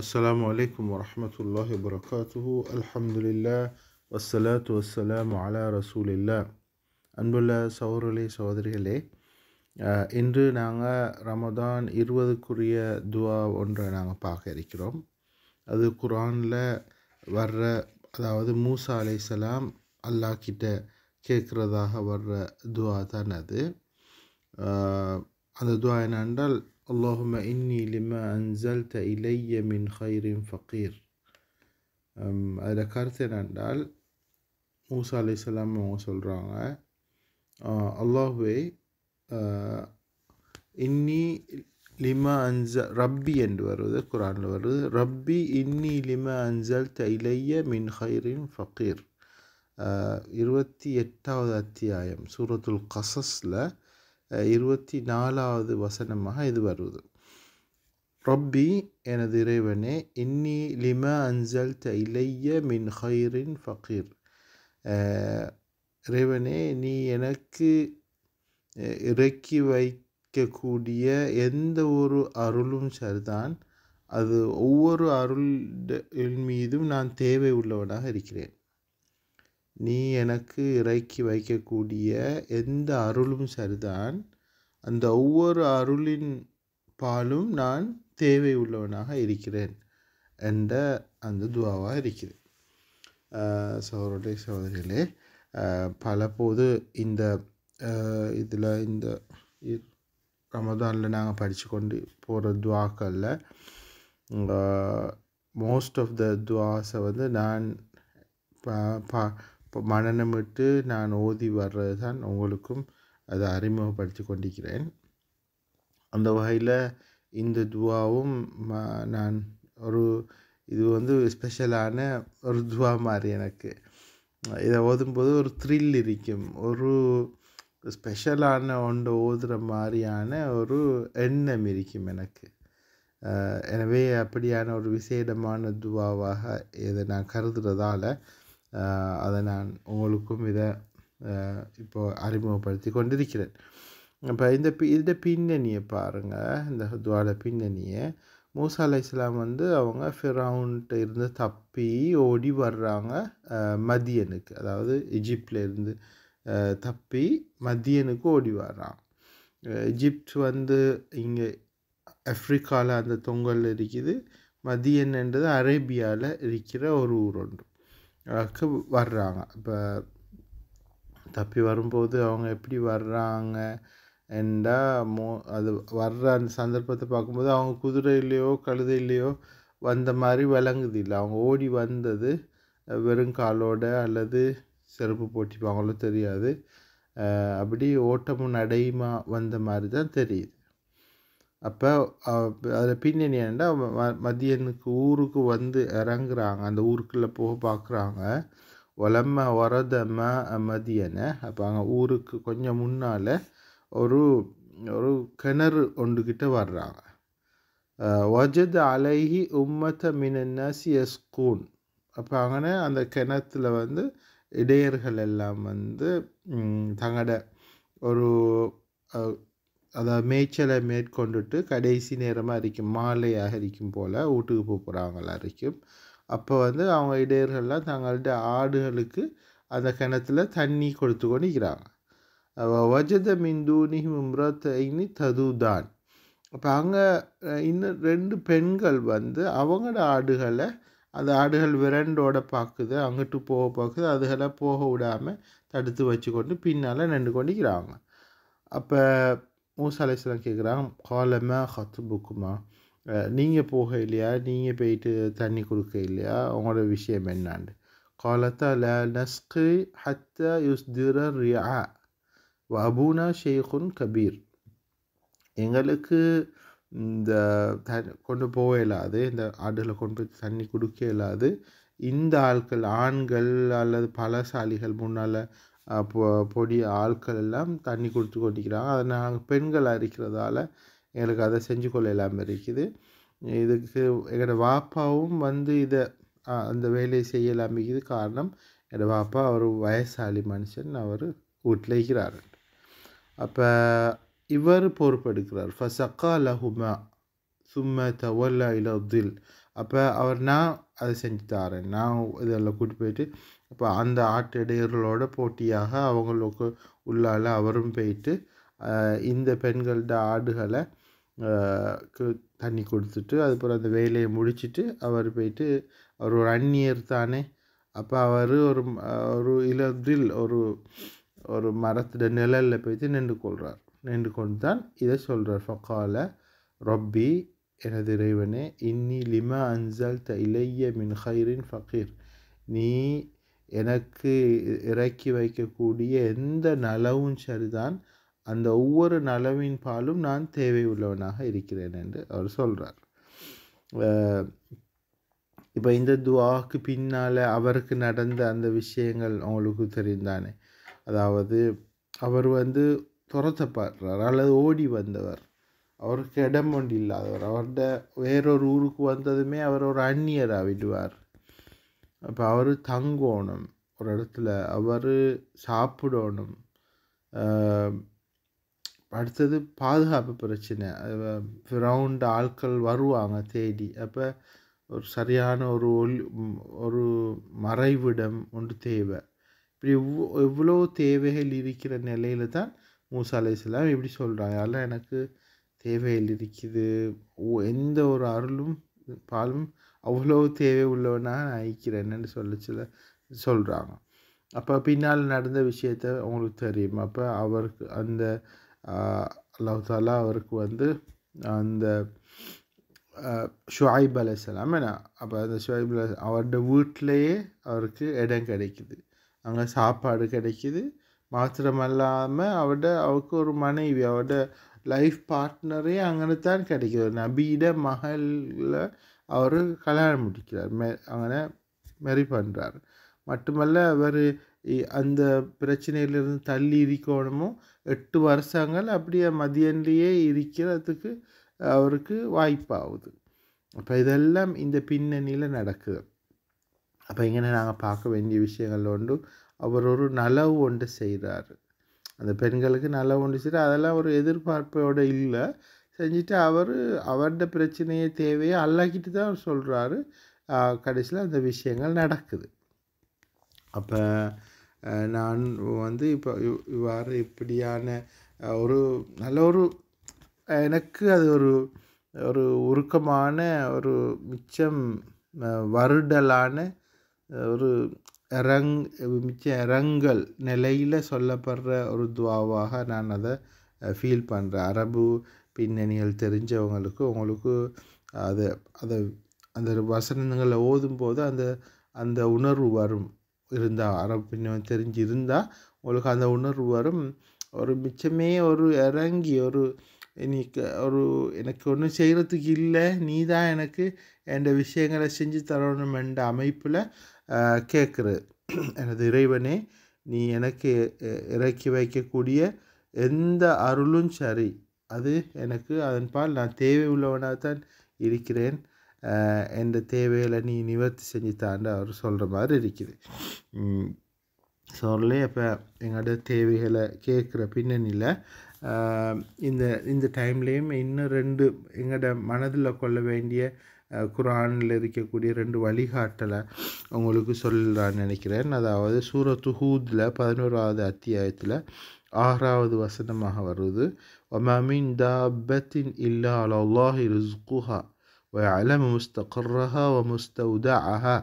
السلام عليكم ورحمة الله وبركاته الحمد لله والصلاة والسلام على رسول الله அன்புள்ள சகோதரர்களே சகோதரிகளே இன்று நாங்கள் ரமதான் இருபதுக்குரிய துவா ஒன்றை நாங்கள் பார்க்க இருக்கிறோம் அது குரானில் வர்ற அதாவது மூசா அலை சலாம் அல்லாக்கிட்ட கேட்குறதாக வர்ற துவா தான் அது அந்த துவா என்னென்றால் اللهم إني لما أنزلت إلي من خير فقير அதில் கருத்து என்னென்றால் மூசா அலி இஸ்லாம் அவங்க சொல்கிறாங்க அல்லாஹுவே இன்னி லிமா அன்ச ரப்பி என்று வருவது குரானில் வருவது ரப்பி இன்னி லிமா அன்சல் தைலைய மின் ஹைரின் ஃபக்கீர் இருபத்தி எட்டாவது அத்தியாயம் சூரத்துல் கசஸில் இருபத்தி நாலாவது வசனமாக இது வருவது ரப்பி எனது இறைவனே இன்னி லிம அஞ்சல் இலைய மின் ஹைரின் ஃபக்கீர் இறைவனே நீ எனக்கு இறக்கி வைக்கக்கூடிய எந்த ஒரு அருளும் சரிதான் அது ஒவ்வொரு அருள் மீதும் நான் தேவை உள்ளவனாக இருக்கிறேன் நீ எனக்கு இறக்கி வைக்கக்கூடிய எந்த அருளும் சரிதான் அந்த ஒவ்வொரு அருளின் பாலும் நான் தேவை உள்ளவனாக இருக்கிறேன் என்ற அந்த துவாவாக இருக்கிறேன் சோதரடைய சோதரிகளே போது இந்த இதில் இந்த ரமதானில் நாங்கள் படித்து கொண்டு போகிற துவாக்களில் மோஸ்ட் ஆஃப் த துவாஸை வந்து நான் பா மனநமிட்டு நான் ஓதி வர்றது தான் உங்களுக்கும் அதை அறிமுகப்படுத்தி கொண்டிருக்கிறேன் அந்த வகையில் இந்த துவாவும் நான் ஒரு இது வந்து ஸ்பெஷலான ஒரு துவா மாதிரி எனக்கு இதை ஓதும்போது ஒரு த்ரில் இருக்கும் ஒரு ஸ்பெஷலான ஒன்று ஓதுகிற மாதிரியான ஒரு எண்ணம் இருக்கும் எனக்கு எனவே அப்படியான ஒரு விசேடமான துவாவாக இதை நான் கருதுகிறதால அதை நான் உங்களுக்கும் இதை இப்போது அறிமுகப்படுத்தி கொண்டிருக்கிறேன் இப்போ இந்த பி இந்த பின்னணியை பாருங்கள் இந்த துவால பின்னணியை மூசா அலை இஸ்லாம் வந்து அவங்க ஃபிரவுண்ட்டு இருந்து தப்பி ஓடி வர்றாங்க மதியனுக்கு அதாவது எஜிப்டில் இருந்து தப்பி மதியனுக்கு ஓடி வர்றான் எஜிப்ட் வந்து இங்கே ஆஃப்ரிக்காவில் அந்த தொங்கல் இருக்குது மதியன்ன்றது அரேபியாவில் இருக்கிற ஒரு ஊர் ஒன்று வர்றாங்க இப்போ தப்பி வரும்போது அவங்க எப்படி வர்றாங்க என்றால் மோ அது வர்ற அந்த சந்தர்ப்பத்தை பார்க்கும்போது அவங்க குதிரையிலையோ கழுதையிலையோ வந்த மாதிரி விளங்குது இல்லை அவங்க ஓடி வந்தது வெறும் காலோட அல்லது செருப்பு போட்டிப்பாங்களோ தெரியாது அப்படி ஓட்டமும் நடையுமா வந்த மாதிரி தான் தெரியுது அப்போ அதில் பின்னணி ஏன்டா மதியனுக்கு ஊருக்கு வந்து இறங்குறாங்க அந்த ஊருக்குள்ளே போக பார்க்குறாங்க ஒலம்ம ம மதியனை அப்போ அங்கே ஊருக்கு கொஞ்சம் முன்னால் ஒரு ஒரு கிணறு ஒன்றுக்கிட்ட வர்றாங்க வஜத் அலைஹி உம்மத்த மினசி எஸ்கூன் அப்போ அங்கே அந்த கிணத்துல வந்து இடையர்கள் எல்லாம் வந்து தங்கட ஒரு அதாவது மேய்ச்சலை மேற்கொண்டுட்டு கடைசி நேரமாக அரிக்கும் மாலை அகரிக்கும் போல் வீட்டுக்கு போகிறாங்களா இருக்கும் அப்போ வந்து அவங்க இடையர்கள்லாம் தங்கள்கிட்ட ஆடுகளுக்கு அந்த கிணத்துல தண்ணி கொடுத்து கொண்டிருக்கிறாங்க இருக்கிறாங்க வஜத மிந்தூனி மும்ரத்தைனி ததுதான் அப்போ அங்கே இன்னும் ரெண்டு பெண்கள் வந்து அவங்களோட ஆடுகளை அந்த ஆடுகள் விரண்டோட பார்க்குது அங்கிட்டு போக பார்க்குது அதுகளை போக விடாமல் தடுத்து வச்சு கொண்டு பின்னால் நின்று கொண்டிருக்கிறாங்க அப்போ மூசா அலையாம் கேட்குறான் காலமா ஹத்துபுக்குமா நீங்கள் போக இல்லையா நீங்கள் போயிட்டு தண்ணி கொடுக்க இல்லையா உங்களோட விஷயம் என்னான்னு காலத்தா ல நஸ்கு ஹத்தா யுஸ்திர ரியா வபூனா ஷேகுன் கபீர் எங்களுக்கு இந்த த கொண்டு போக இல்லாது இந்த ஆடுகளை கொண்டு போய் தண்ணி கொடுக்க இல்லாது இந்த ஆட்கள் ஆண்கள் அல்லது பலசாலிகள் முன்னால் பொ பொடி ஆட்கள் எல்லாம் தண்ணி கொடுத்து கொட்டிக்கிறாங்க அதை நாங்கள் பெண்கள் அரிக்கிறதால எங்களுக்கு அதை செஞ்சு கொள்ள இல்லாமல் இருக்குது இதுக்கு எங்களோட வாப்பாவும் வந்து இதை அந்த வேலையை செய்ய இல்லாமல் இருக்குது காரணம் என்னோடய பாப்பா அவர் வயசாளி மனுஷன் அவர் வீட்டில் இருக்கிறார் அப்போ இவர் பொறுப்பெடுக்கிறார் ஃபசக்கா லஹுமா சும்ம தவல்லா இலதில் அப்போ அவர் நான் அதை செஞ்சு தரேன் நான் இதெல்லாம் கூட்டி போயிட்டு அப்போ அந்த ஆட்டிடையர்களோட போட்டியாக அவங்களுக்கு உள்ளால் அவரும் போயிட்டு இந்த பெண்களோட ஆடுகளை தண்ணி கொடுத்துட்டு அதுக்கப்புறம் அந்த வேலையை முடிச்சுட்டு அவர் போயிட்டு அவர் ஒரு அந்நியர் தானே அப்போ அவர் ஒரு ஒரு இளதில் ஒரு ஒரு மரத்துட நிழலில் போயிட்டு நின்று கொள்கிறார் நின்று கொண்டு தான் இதை சொல்கிறார் ஃபக்கால ரொப்பி எனது இறைவனே இன்னி லிமா அஞ்சல் த இலைய மின் ஹைரின் ஃபகீர் நீ எனக்கு இறக்கி வைக்கக்கூடிய எந்த நலவும் சரிதான் அந்த ஒவ்வொரு நலவின் பாலும் நான் தேவை உள்ளவனாக இருக்கிறேன் என்று அவர் சொல்கிறார் இப்போ இந்த துவாக்கு பின்னால் அவருக்கு நடந்த அந்த விஷயங்கள் அவங்களுக்கு தெரிந்தானே அதாவது அவர் வந்து துரத்தப்படுறார் அல்லது ஓடி வந்தவர் அவருக்கு இடம் ஒன்று இல்லாதவர் அவர்கிட்ட வேறொரு ஊருக்கு வந்ததுமே அவர் ஒரு அந்நியராக விடுவார் அப்போ அவர் தங்கணும் ஒரு இடத்துல அவர் சாப்பிடணும் அடுத்தது பாதுகாப்பு பிரச்சனை ரவுண்ட் ஆட்கள் வருவாங்க தேடி அப்போ ஒரு சரியான ஒரு ஒளி ஒரு மறைவிடம் ஒன்று தேவை இப்படி எவ்வளோ தேவைகள் இருக்கிற நிலையில தான் மூசாலை அலையாம் இப்படி சொல்கிறாங்க அதெல்லாம் எனக்கு தேவையில் இருக்குது எந்த ஒரு அருளும் பாலும் அவ்வளோ தேவை உள்ளவனாக நான் ஐக்கிறேன்னு சொல்ல சொல்ல சொல்கிறாங்க அப்போ பின்னால் நடந்த விஷயத்த அவங்களுக்கு தெரியும் அப்போ அவருக்கு அந்த அல்லாஹாலா அவருக்கு வந்து அந்த ஷுவாயிப் அலையாம் ஏன்னா அப்போ அந்த ஷுவாயிப் அலை அவரோட வீட்டிலையே அவருக்கு இடம் கிடைக்குது அங்கே சாப்பாடு கிடைக்குது மாத்திரமல்லாமல் அவட அவருக்கு ஒரு மனைவி அவட லைஃப் பார்ட்னரே அங்கே தான் கிடைக்கிறது நபியிட மகளில் அவர் கல்யாணம் முடிக்கிறார் மே അങ്ങനെ மெரி பண்ணுறார் மட்டுமல்ல அவர் அந்த பிரச்சனையிலிருந்து தள்ளி இருக்கணுமோ எட்டு வருஷங்கள் அப்படியே மதியன்லேயே இருக்கிறதுக்கு அவருக்கு வாய்ப்பாகுது அப்போ இதெல்லாம் இந்த பின்னணியில் நடக்குது அப்போ இங்கே நாங்கள் பார்க்க வேண்டிய விஷயங்கள் ஒன்று அவர் ஒரு நலவு ஒன்று செய்கிறாரு அந்த பெண்களுக்கு நல்லா சரி அதெல்லாம் ஒரு எதிர்பார்ப்போடு இல்லை செஞ்சுட்டு அவர் அவரோட பிரச்சனையை தேவையை அல்லாக்கிட்டு தான் சொல்கிறாரு கடைசியில் அந்த விஷயங்கள் நடக்குது அப்போ நான் வந்து இப்போ இவ்வாறு இப்படியான ஒரு நல்ல ஒரு எனக்கு அது ஒரு ஒரு உருக்கமான ஒரு மிச்சம் வருடலான ஒரு ரங் மிச்ச ரங்கல் நிலையில் சொல்லப்படுற ஒரு துவாவாக நான் அதை ஃபீல் பண்ணுறேன் அரபு பின்னணிகள் தெரிஞ்சவங்களுக்கு உங்களுக்கு அது அதை அந்த வசனங்களை ஓதும்போது அந்த அந்த உணர்வு வரும் இருந்தால் அரபு பின்னணி தெரிஞ்சு இருந்தால் உங்களுக்கு அந்த உணர்வு வரும் ஒரு மிச்சமே ஒரு இறங்கி ஒரு இன்னைக்கு ஒரு எனக்கு ஒன்றும் செய்கிறதுக்கு இல்லை நீ தான் எனக்கு என் விஷயங்களை செஞ்சு தரணும் என்ற அமைப்பில் கேட்குறது எனது இறைவனே நீ எனக்கு இறக்கி வைக்கக்கூடிய எந்த அருளும் சரி அது எனக்கு அதன்பால் நான் தேவை உள்ளவனாக தான் இருக்கிறேன் என்ற தேவைகளை நீ நிவர்த்தி தாண்ட அவர் சொல்கிற மாதிரி இருக்குது சொல்லி அப்போ எங்களோட தேவைகளை கேட்குற பின்னணியில் இந்த இந்த டைம்லேயும் இன்னும் ரெண்டு எங்களோட மனதில் கொள்ள வேண்டிய குரானில் இருக்கக்கூடிய ரெண்டு வழிகாட்டலை அவங்களுக்கு சொல்லலான்னு நினைக்கிறேன் அதாவது சூரத்து ஹூதில் பதினோராவது அத்தியாயத்தில் ஆறாவது வசனமாக வருது ஒமமின் தாபத்தின் இல்லா அல்லாஹி ரிஸ்குஹா ويعلم مستقرها அஹா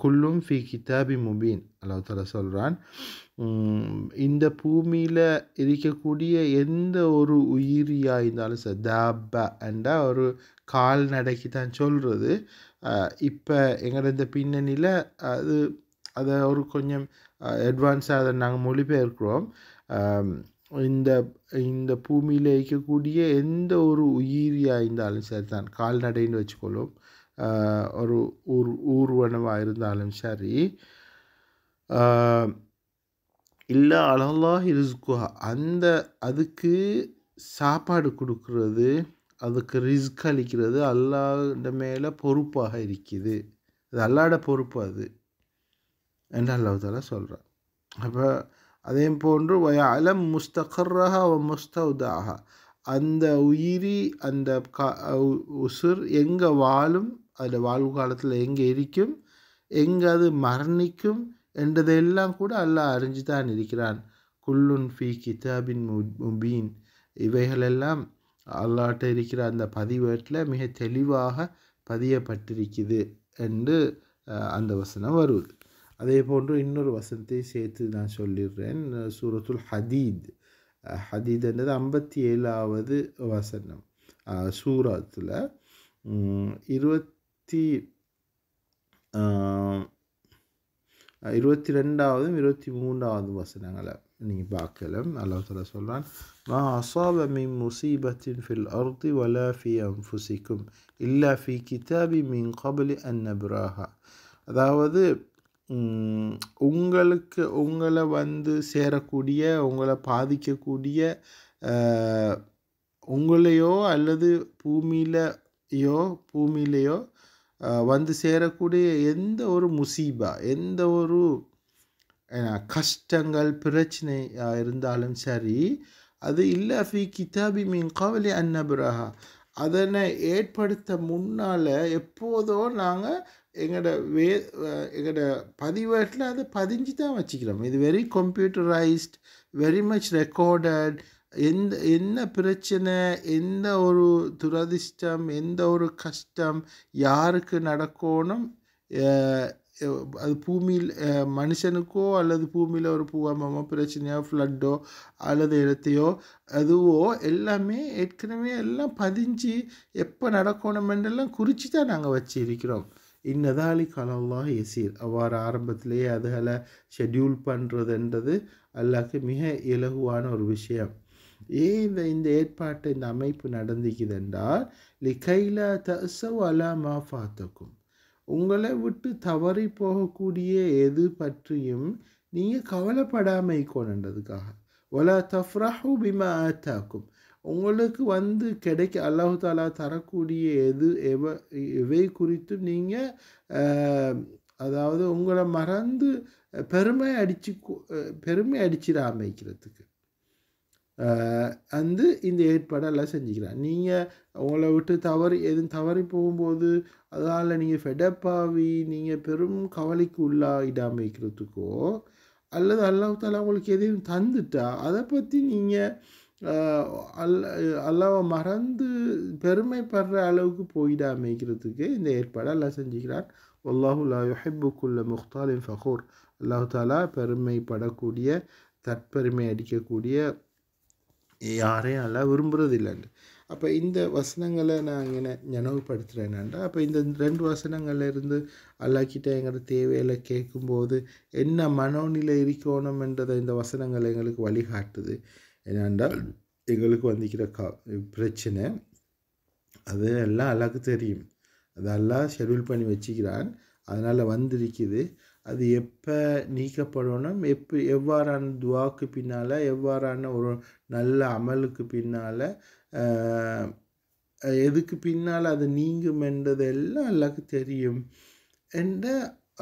குல்லும் ஃபி கிதாபி முபீன் அல்லாஹால சொல்கிறான் இந்த பூமியில் இருக்கக்கூடிய எந்த ஒரு உயிரியாக இருந்தாலும் சார் தாபா என்றா ஒரு கால்நடைக்கு தான் சொல்கிறது இப்போ எங்களோட இந்த பின்னணியில் அது அதை ஒரு கொஞ்சம் அட்வான்ஸாக அதை நாங்கள் மொழிபெயர்க்கிறோம் இந்த இந்த பூமியில் இருக்கக்கூடிய எந்த ஒரு உயிரியாக இருந்தாலும் சரி தான் கால்நடைன்னு வச்சுக்கொள்ளும் ஒரு ஊர் ஊர்வனமாக இருந்தாலும் சரி இல்லை அழகா ரிஸ்குஹா அந்த அதுக்கு சாப்பாடு கொடுக்கறது அதுக்கு ரிஸ்க் அளிக்கிறது அல்லாட மேலே பொறுப்பாக இருக்குது அது அல்லாட பொறுப்பு அது என்று அல்லாஹால சொல்கிறார் அப்போ அதே போன்று அலம் முஸ்தகர்ரஹா அவ முஸ்தவுதாக அந்த உயிரி அந்த க உசுர் எங்கே வாழும் அதில் வாழ்வு காலத்தில் எங்கே இருக்கும் எங்கே அது மரணிக்கும் என்றதையெல்லாம் கூட அல்லாஹ் அறிஞ்சு தான் இருக்கிறான் குல்லுன் ஃபி கிதாபின் முபீன் இவைகளெல்லாம் அல்லாட்ட இருக்கிற அந்த பதிவேட்டில் மிக தெளிவாக பதியப்பட்டிருக்குது என்று அந்த வசனம் வருவது அதே போன்று இன்னொரு வசனத்தை சேர்த்து நான் சொல்லிடுறேன் சூரத்துல் ஹதீத் ஹதீத் என்றது ஐம்பத்தி ஏழாவது வசனம் சூரத்தில் இருபத் இருபத்தி இருபத்தி ரெண்டாவதும் இருபத்தி மூன்றாவது வசனங்களை நீங்கள் பார்க்கலாம் அல்லாஹ் சொல்ல சொல்கிறான் மா அசாப மின் முசீபத்தின் ஃபில் அர்தி வலா ஃபி அம்புசிக்கும் இல்லா ஃபி கிதாபி மின் கபலி அன்னபுராஹா அதாவது உங்களுக்கு உங்களை வந்து சேரக்கூடிய உங்களை பாதிக்கக்கூடிய உங்களையோ அல்லது பூமியிலையோ பூமியிலையோ வந்து சேரக்கூடிய எந்த ஒரு முசீபா எந்த ஒரு கஷ்டங்கள் பிரச்சனை இருந்தாலும் சரி அது இல்லை ஃபி கிதாபி மீன் கவலி அன்னபிரஹா அதனை ஏற்படுத்த முன்னால் எப்போதோ நாங்கள் எங்களோட வே எங்களோட பதிவேட்டில் அதை பதிஞ்சு தான் வச்சுக்கிறோம் இது very computerised very much recorded எந்த என்ன பிரச்சனை எந்த ஒரு துரதிர்ஷ்டம் எந்த ஒரு கஷ்டம் யாருக்கு நடக்கணும் அது பூமியில் மனுஷனுக்கோ அல்லது பூமியில் ஒரு பூவமோ பிரச்சனையோ ஃப்ளட்டோ அல்லது இடத்தையோ அதுவோ எல்லாமே ஏற்கனவே எல்லாம் பதிஞ்சு எப்போ நடக்கணுமென்றெல்லாம் குறித்து தான் நாங்கள் வச்சிருக்கிறோம் இன்னதாலி காலம்லாம் எசீர் அவ்வாறு ஆரம்பத்திலேயே அதுகளை ஷெட்யூல் பண்ணுறதுன்றது அல்லாக்கு மிக இலகுவான ஒரு விஷயம் ஏன் இந்த இந்த ஏற்பாட்டை இந்த அமைப்பு நடந்திக்குது என்றால் லிகைலா தசவ் அலாமா ஃபாத்தக்கும் உங்களை விட்டு தவறி போகக்கூடிய எது பற்றியும் நீங்கள் கவலைப்படாமல் கொண்டதுக்காக ஒலா தஃப்ராஹு பிமா ஆத்தாக்கும் உங்களுக்கு வந்து கிடைக்க அல்லாஹு தாலா தரக்கூடிய எது எவ எவை குறித்தும் நீங்கள் அதாவது உங்களை மறந்து பெருமை அடிச்சு பெருமை அடிச்சிட அமைக்கிறதுக்கு வந்து இந்த ஏற்பாடெல்லாம் செஞ்சுக்கிறார் நீங்கள் உங்களை விட்டு தவறி எதுவும் தவறி போகும்போது அதால் நீங்கள் ஃபெடப்பாவி நீங்கள் பெரும் கவலைக்கு உள்ளாகிடாமல் இருக்கிறதுக்கோ அல்லது அல்லாஹால உங்களுக்கு எதையும் தந்துட்டா அதை பற்றி நீங்கள் அல் அல்லாவை மறந்து பெருமைப்படுற அளவுக்கு போயிடாமைக்கிறதுக்கு இந்த ஏற்பாடை எல்லாம் செஞ்சுக்கிறான் அல்லாஹுல்லா யுஹிபுக்குள்ள முக்தாலின் ஃபஹூர் அல்லாஹாலா பெருமைப்படக்கூடிய தற்பெருமை அடிக்கக்கூடிய யாரையும் அல்ல விரும்புகிறது இல்லைண்டு அப்போ இந்த வசனங்களை நான் இங்கே நினைவுபடுத்துகிறேன்னாண்டா அப்போ இந்த ரெண்டு வசனங்கள்லேருந்து அல்லாக்கிட்ட எங்களோட தேவையில் கேட்கும்போது என்ன மனோநிலை இருக்கணும் என்றதை இந்த வசனங்கள் எங்களுக்கு வழிகாட்டுது ஏன்னாண்டால் எங்களுக்கு வந்திக்கிற கா பிரச்சனை அது எல்லாம் அல்லாக்கு தெரியும் அதெல்லாம் ஷெடியூல் பண்ணி வச்சுக்கிறான் அதனால் வந்திருக்குது அது எப்போ நீக்கப்படணும் எப்போ எவ்வாறான துவாக்கு பின்னால் எவ்வாறான ஒரு நல்ல அமலுக்கு பின்னால் எதுக்கு பின்னால் அது நீங்கும் என்றது எல்லாம் எல்லாருக்கும் தெரியும் என்ற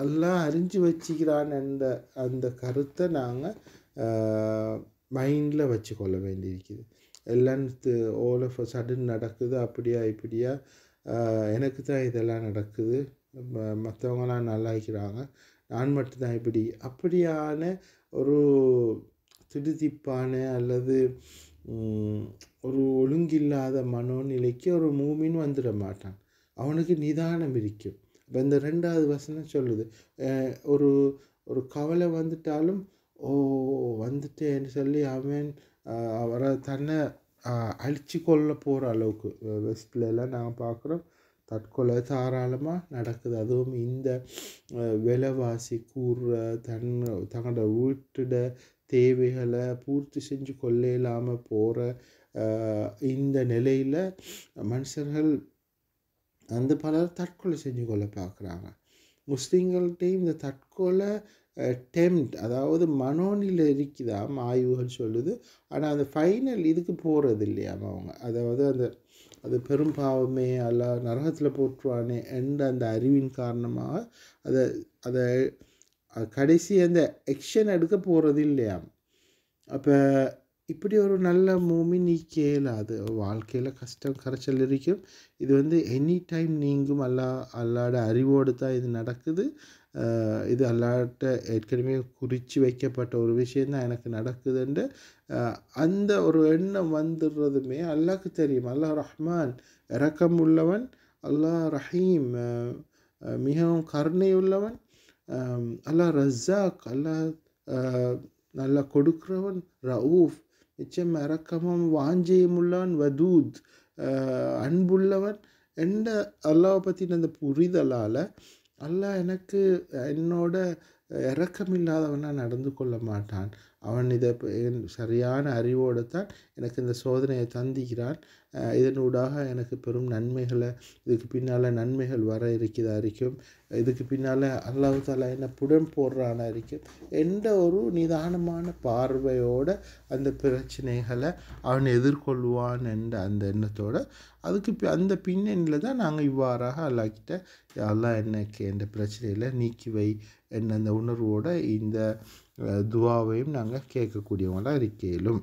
எல்லாம் அறிஞ்சு வச்சுக்கிறான் என்ற அந்த கருத்தை நாங்கள் மைண்டில் வச்சுக்கொள்ள வேண்டியிருக்குது எல்லாம் ஓல சடன் நடக்குது அப்படியா இப்படியா எனக்கு தான் இதெல்லாம் நடக்குது மற்றவங்களாம் நல்லா இருக்கிறாங்க நான் மட்டும்தான் இப்படி அப்படியான ஒரு திடுதிப்பான அல்லது ஒரு ஒழுங்கில்லாத மனோநிலைக்கு ஒரு மூமின் வந்துட மாட்டான் அவனுக்கு நிதானம் இருக்கும் இப்போ இந்த ரெண்டாவது வசனம் சொல்லுது ஒரு ஒரு கவலை வந்துட்டாலும் ஓ வந்துட்டேன்னு சொல்லி அவன் அவரை தன்னை அழிச்சு கொள்ள போகிற அளவுக்கு வெஸ்ட்லாம் நாங்கள் பார்க்குறோம் தற்கொலை தாராளமாக நடக்குது அதுவும் இந்த விலைவாசி கூற தன் தங்களோட வீட்டிட தேவைகளை பூர்த்தி செஞ்சு கொள்ள இல்லாமல் போகிற இந்த நிலையில் மனுஷர்கள் அந்த பலர் தற்கொலை செஞ்சு கொள்ள பார்க்குறாங்க முஸ்லீம்கள்கிட்டையும் இந்த தற்கொலை டெம்ட் அதாவது மனோனில் இருக்குதாம் ஆய்வுகள் சொல்லுது ஆனால் அந்த ஃபைனல் இதுக்கு போகிறது இல்லையாம் அவங்க அதாவது அந்த அது பெரும் பாவமே அல்ல நரகத்தில் போட்டுருவானே என்ற அந்த அறிவின் காரணமாக அதை அதை கடைசி அந்த எக்ஷன் எடுக்க போகிறது இல்லையாம் அப்போ இப்படி ஒரு நல்ல மூமி நீ கேளாது வாழ்க்கையில் கஷ்டம் கரைச்சல் இருக்கும் இது வந்து எனி டைம் நீங்கும் அல்லா அல்லாட அறிவோடு தான் இது நடக்குது இது அல்லாட்ட ஏற்கனவே குறித்து வைக்கப்பட்ட ஒரு விஷயந்தான் எனக்கு நடக்குதுண்டு அந்த ஒரு எண்ணம் வந்துடுறதுமே அல்லாக்கு தெரியும் அல்லாஹ் ரஹ்மான் இறக்கம் உள்ளவன் அல்லாஹ் ரஹீம் மிகவும் கருணை உள்ளவன் அல்லாஹ் ரஸ்ஸாக் அல்லாஹ் நல்லா கொடுக்குறவன் ரவுஃப் நிச்சயம் இறக்கமும் வாஞ்சியும் உள்ளவன் வதூத் அன்புள்ளவன் எந்த அல்லாவை பற்றின அந்த புரிதலால் அல்ல எனக்கு என்னோட இல்லாதவனாக நடந்து கொள்ள மாட்டான் அவன் இதை சரியான அறிவோடு தான் எனக்கு இந்த சோதனையை தந்திக்கிறான் இதனூடாக எனக்கு பெரும் நன்மைகளை இதுக்கு பின்னால் நன்மைகள் வர இருக்கிறதா இருக்கும் இதுக்கு பின்னால் அல்லாஹு தாலா என்ன புடம் போடுறான இருக்கும் எந்த ஒரு நிதானமான பார்வையோடு அந்த பிரச்சனைகளை அவன் எதிர்கொள்வான் என்ற அந்த எண்ணத்தோடு அதுக்கு அந்த பின்னணியில் தான் நாங்கள் இவ்வாறாக அல்லாக்கிட்ட எல்லாம் எனக்கு எந்த பிரச்சனையில் நீக்கி வை என்ற அந்த உணர்வோடு இந்த துவாவையும் நாங்கள் கேட்கக்கூடியவங்களாக இருக்கையிலும்